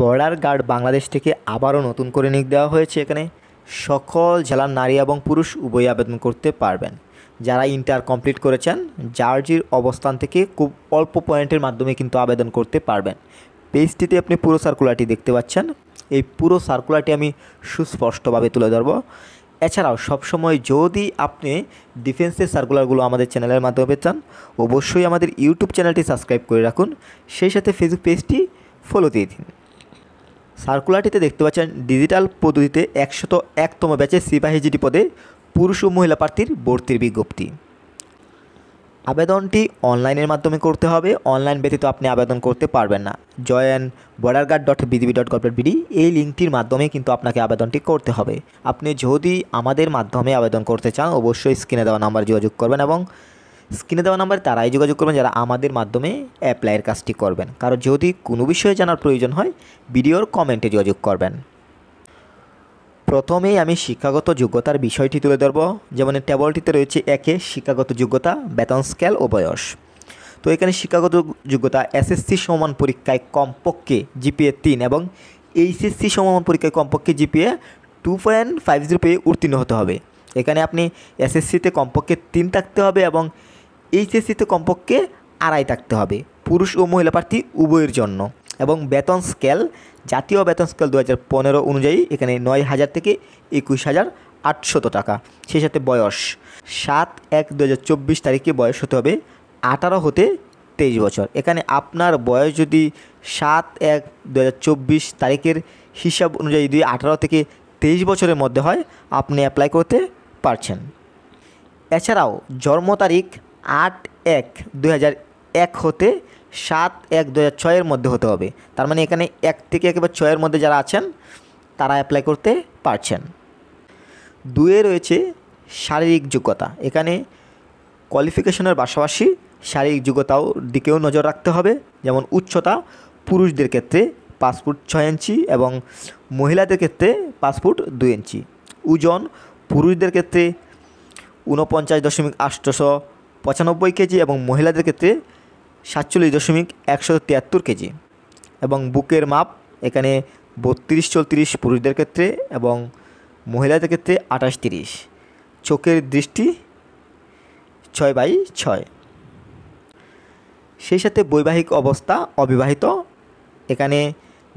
border guard Bangladesh থেকে আবারও নতুন করে নিয়োগ দেওয়া হয়েছে এখানে সকল জেলার নারী এবং পুরুষ উভয় আবেদন করতে পারবেন যারা ইন্টার কমপ্লিট করেছেন জার্জির অবস্থান থেকে খুব অল্প পয়েন্টের মাধ্যমে কিন্তু আবেদন করতে পারবেন পেজটিতে আপনি পুরো সার্কুলারটি দেখতে পাচ্ছেন এই পুরো সার্কুলারটি আমি সুস্পষ্টভাবে তুলে ধরব এছাড়াও সবসময় যদি আপনি ডিফেন্সের সার্কুলারগুলো আমাদের চ্যানেলের মাধ্যমে চান অবশ্যই আমাদের ইউটিউব চ্যানেলটি সাবস্ক্রাইব করে রাখুন সেই সাথে ফেসবুক পেজটি ফলো দিয়ে দিন সার্কুলারটিতে দেখতে পাচ্ছেন ডিজিটাল পদ্ধতিতে একশত একতম ব্যাচে সিপাহি জিডি পদে পুরুষ ও মহিলা প্রার্থীর ভর্তির বিজ্ঞপ্তি আবেদনটি অনলাইনের মাধ্যমে করতে হবে অনলাইন ব্যতীত আপনি আবেদন করতে পারবেন না join border guard dot BGB dot gov dot BD এই লিঙ্কটির মাধ্যমে কিন্তু আপনাকে আবেদনটি করতে হবে আপনি যদি আমাদের মাধ্যমে আবেদন করতে চান অবশ্যই স্ক্রিনে দেওয়া নাম্বার যোগাযোগ করবেন এবং স্ক্রিনে দেওয়া নাম্বারে তারাই যোগাযোগ করবেন যারা আমাদের মাধ্যমে অ্যাপ্লাইয়ের কাজটি করবেন কারণ যদি কোনো বিষয়ে জানার প্রয়োজন হয় ভিডিওর কমেন্টে যোগাযোগ করবেন প্রথমেই আমি শিক্ষাগত যোগ্যতার বিষয়টি তুলে ধরব যেমন টেবলটিতে রয়েছে একে শিক্ষাগত যোগ্যতা বেতন স্কেল ও বয়স তো এখানে শিক্ষাগত যোগ্যতা এসএসসি সমান পরীক্ষায় কমপক্ষে জিপিএ তিন এবং এইচএসসি সমান পরীক্ষায় কমপক্ষে GPA two point five zero পেয়ে উত্তীর্ণ হতে হবে এখানে আপনি এসএসসিতে কমপক্ষে তিন থাকতে হবে এবং এইচএসসিতে কমপক্ষে আড়াই থাকতে হবে পুরুষ ও মহিলা প্রার্থী উভয়ের জন্য এবং বেতন স্কেল জাতীয় বেতন স্কেল দু হাজার পনেরো অনুযায়ী এখানে নয় হাজার থেকে একুশ হাজার আটশত টাকা সেই সাথে বয়স সাত এক দু হাজার চব্বিশ তারিখে বয়স হতে হবে আঠারো হতে তেইশ বছর এখানে আপনার বয়স যদি সাত এক দু হাজার চব্বিশ তারিখের হিসাব অনুযায়ী যদি আঠারো থেকে তেইশ বছরের মধ্যে হয় আপনি অ্যাপ্লাই করতে পারছেন এছাড়াও জন্ম তারিখ আট এক দু এক হতে সাত এক দু হাজার ছয়ের মধ্যে হতে হবে তার মানে এখানে এক থেকে একেবারে ছয়ের মধ্যে যারা আছেন তারা অ্যাপ্লাই করতে পারছেন দুয়ে রয়েছে শারীরিক যোগ্যতা এখানে কোয়ালিফিকেশনের পাশাপাশি শারীরিক যোগ্যতাও দিকেও নজর রাখতে হবে যেমন উচ্চতা পুরুষদের ক্ষেত্রে পাসপোর্ট ছয় ইঞ্চি এবং মহিলাদের ক্ষেত্রে পাসপোর্ট ফুট দুই ইঞ্চি ওজন পুরুষদের ক্ষেত্রে উনপঞ্চাশ দশমিক আটশো পঁচানব্বই কেজি এবং মহিলাদের ক্ষেত্রে সাতচল্লিশ দশমিক একশো তিয়াত্তর কেজি এবং বুকের মাপ এখানে বত্রিশ চৌত্রিশ পুরুষদের ক্ষেত্রে এবং মহিলাদের ক্ষেত্রে আঠাশ তিরিশ চোখের দৃষ্টি ছয় বাই ছয় সেই সাথে বৈবাহিক অবস্থা অবিবাহিত এখানে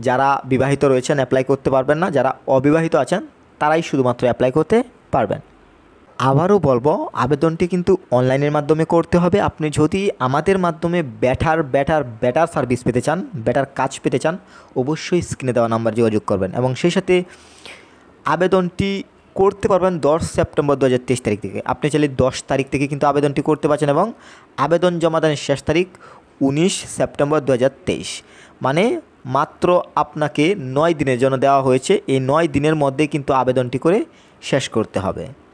যারা বিবাহিত রয়েছেন অ্যাপ্লাই করতে পারবেন না যারা অবিবাহিত আছেন তারাই শুধুমাত্র অ্যাপ্লাই করতে পারবেন আবারও বলবো আবেদনটি কিন্তু অনলাইনের মাধ্যমে করতে হবে আপনি যদি আমাদের মাধ্যমে ব্যাটার ব্যাটার ব্যাটার সার্ভিস পেতে চান ব্যাটার কাজ পেতে চান অবশ্যই স্ক্রিনে দেওয়া নাম্বার যোগাযোগ করবেন এবং সেই সাথে আবেদনটি করতে পারবেন দশ সেপ্টেম্বর দু হাজার তেইশ তারিখ থেকে আপনি চাইলে দশ তারিখ থেকে কিন্তু আবেদনটি করতে পারছেন এবং আবেদন জমাদানের শেষ তারিখ উনিশ সেপ্টেম্বর দু মানে মাত্র আপনাকে নয় দিনের জন্য দেওয়া হয়েছে এই নয় দিনের মধ্যে কিন্তু আবেদনটি করে শেষ করতে হবে